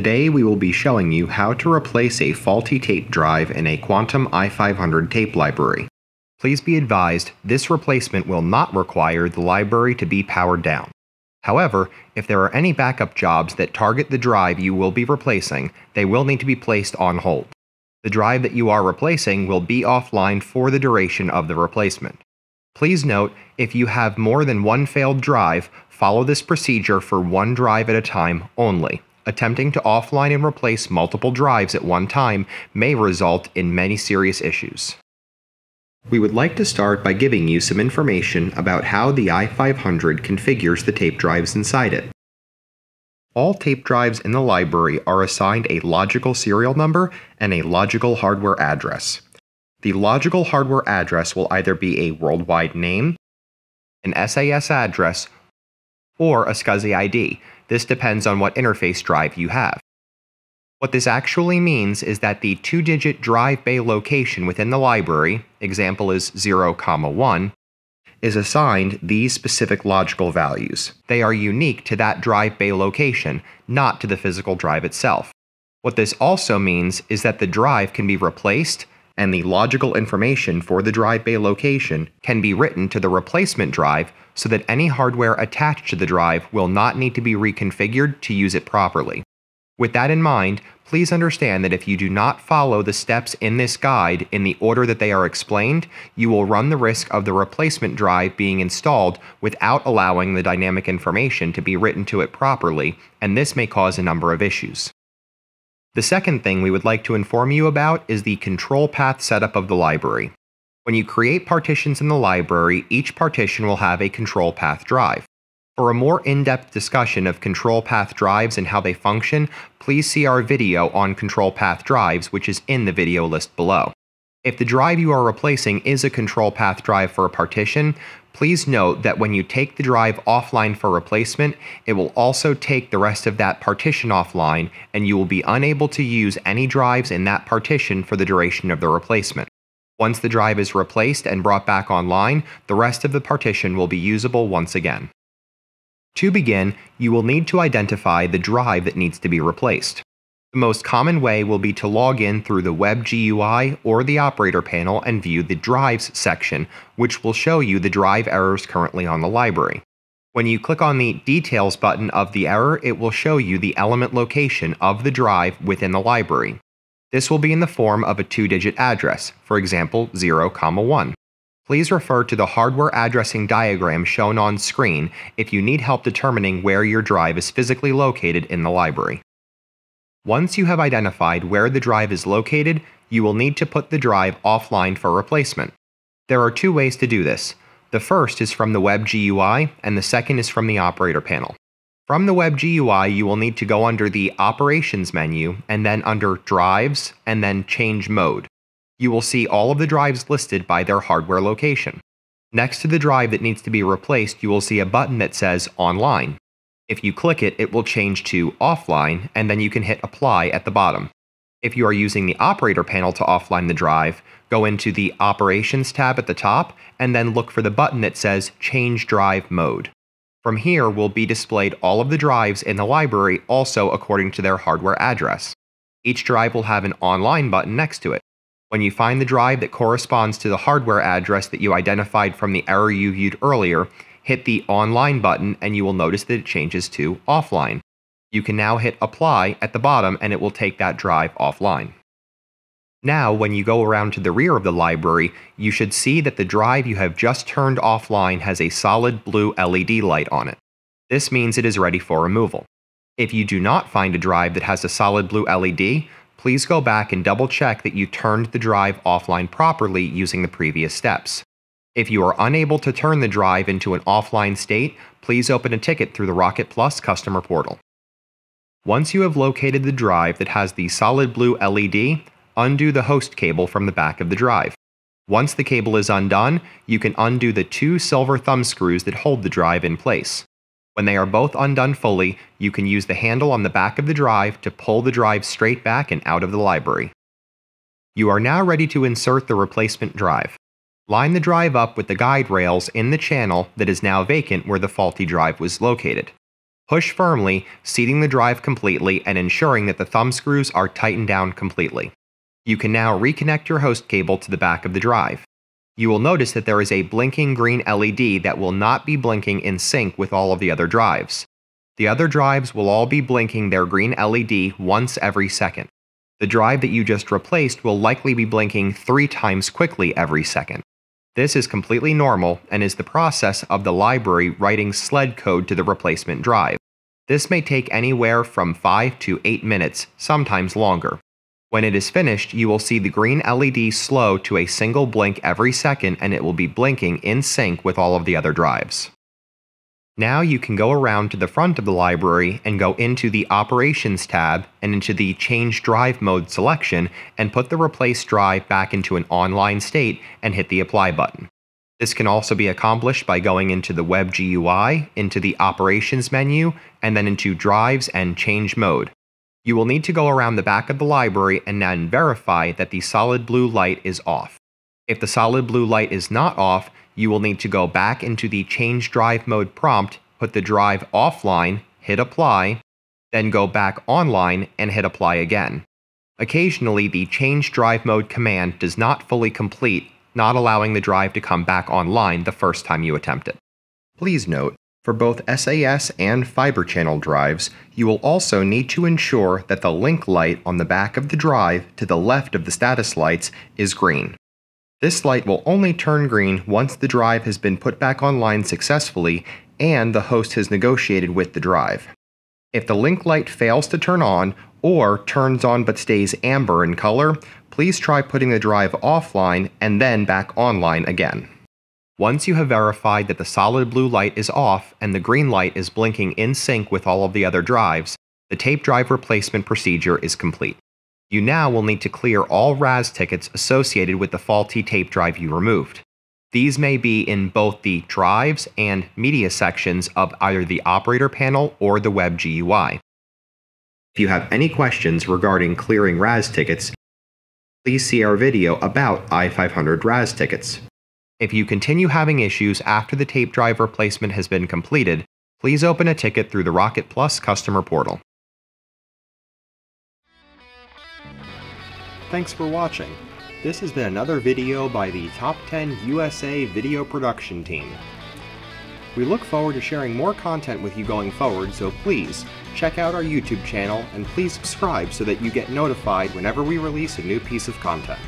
Today we will be showing you how to replace a faulty tape drive in a Quantum i500 tape library. Please be advised, this replacement will not require the library to be powered down. However, if there are any backup jobs that target the drive you will be replacing, they will need to be placed on hold. The drive that you are replacing will be offline for the duration of the replacement. Please note, if you have more than one failed drive, follow this procedure for one drive at a time only. Attempting to offline and replace multiple drives at one time may result in many serious issues. We would like to start by giving you some information about how the i500 configures the tape drives inside it. All tape drives in the library are assigned a logical serial number and a logical hardware address. The logical hardware address will either be a worldwide name, an SAS address, or a SCSI ID, this depends on what interface drive you have. What this actually means is that the two-digit drive bay location within the library, example is 0, comma 1, is assigned these specific logical values. They are unique to that drive bay location, not to the physical drive itself. What this also means is that the drive can be replaced, and the logical information for the drive bay location can be written to the replacement drive so that any hardware attached to the drive will not need to be reconfigured to use it properly. With that in mind, please understand that if you do not follow the steps in this guide in the order that they are explained, you will run the risk of the replacement drive being installed without allowing the dynamic information to be written to it properly, and this may cause a number of issues. The second thing we would like to inform you about is the control path setup of the library. When you create partitions in the library, each partition will have a control path drive. For a more in-depth discussion of control path drives and how they function, please see our video on control path drives, which is in the video list below. If the drive you are replacing is a control path drive for a partition, Please note that when you take the drive offline for replacement, it will also take the rest of that partition offline and you will be unable to use any drives in that partition for the duration of the replacement. Once the drive is replaced and brought back online, the rest of the partition will be usable once again. To begin, you will need to identify the drive that needs to be replaced. The most common way will be to log in through the web GUI or the operator panel and view the drives section, which will show you the drive errors currently on the library. When you click on the details button of the error, it will show you the element location of the drive within the library. This will be in the form of a two-digit address, for example 0, 1. Please refer to the hardware addressing diagram shown on screen if you need help determining where your drive is physically located in the library. Once you have identified where the drive is located, you will need to put the drive offline for replacement. There are two ways to do this. The first is from the Web GUI, and the second is from the operator panel. From the Web GUI, you will need to go under the Operations menu, and then under Drives, and then Change Mode. You will see all of the drives listed by their hardware location. Next to the drive that needs to be replaced, you will see a button that says Online. If you click it, it will change to offline, and then you can hit apply at the bottom. If you are using the operator panel to offline the drive, go into the operations tab at the top and then look for the button that says change drive mode. From here will be displayed all of the drives in the library also according to their hardware address. Each drive will have an online button next to it. When you find the drive that corresponds to the hardware address that you identified from the error you viewed earlier, hit the online button and you will notice that it changes to offline. You can now hit apply at the bottom and it will take that drive offline. Now, when you go around to the rear of the library, you should see that the drive you have just turned offline has a solid blue LED light on it. This means it is ready for removal. If you do not find a drive that has a solid blue LED, please go back and double check that you turned the drive offline properly using the previous steps. If you are unable to turn the drive into an offline state, please open a ticket through the Rocket Plus customer portal. Once you have located the drive that has the solid blue LED, undo the host cable from the back of the drive. Once the cable is undone, you can undo the two silver thumb screws that hold the drive in place. When they are both undone fully, you can use the handle on the back of the drive to pull the drive straight back and out of the library. You are now ready to insert the replacement drive. Line the drive up with the guide rails in the channel that is now vacant where the faulty drive was located. Push firmly, seating the drive completely and ensuring that the thumb screws are tightened down completely. You can now reconnect your host cable to the back of the drive. You will notice that there is a blinking green LED that will not be blinking in sync with all of the other drives. The other drives will all be blinking their green LED once every second. The drive that you just replaced will likely be blinking three times quickly every second. This is completely normal and is the process of the library writing SLED code to the replacement drive. This may take anywhere from 5 to 8 minutes, sometimes longer. When it is finished, you will see the green LED slow to a single blink every second and it will be blinking in sync with all of the other drives. Now you can go around to the front of the library and go into the Operations tab and into the Change Drive Mode selection and put the replace drive back into an online state and hit the Apply button. This can also be accomplished by going into the Web GUI, into the Operations menu, and then into Drives and Change Mode. You will need to go around the back of the library and then verify that the solid blue light is off. If the solid blue light is not off, you will need to go back into the Change Drive Mode prompt, put the drive offline, hit Apply, then go back online and hit Apply again. Occasionally, the Change Drive Mode command does not fully complete, not allowing the drive to come back online the first time you attempt it. Please note, for both SAS and fiber channel drives, you will also need to ensure that the link light on the back of the drive to the left of the status lights is green. This light will only turn green once the drive has been put back online successfully and the host has negotiated with the drive. If the link light fails to turn on or turns on but stays amber in color, please try putting the drive offline and then back online again. Once you have verified that the solid blue light is off and the green light is blinking in sync with all of the other drives, the tape drive replacement procedure is complete. You now will need to clear all RAS tickets associated with the faulty tape drive you removed. These may be in both the drives and media sections of either the operator panel or the web GUI. If you have any questions regarding clearing RAS tickets, please see our video about i500 RAS tickets. If you continue having issues after the tape drive replacement has been completed, please open a ticket through the Rocket Plus customer portal. Thanks for watching. This has been another video by the Top 10 USA Video Production Team. We look forward to sharing more content with you going forward, so please check out our YouTube channel and please subscribe so that you get notified whenever we release a new piece of content.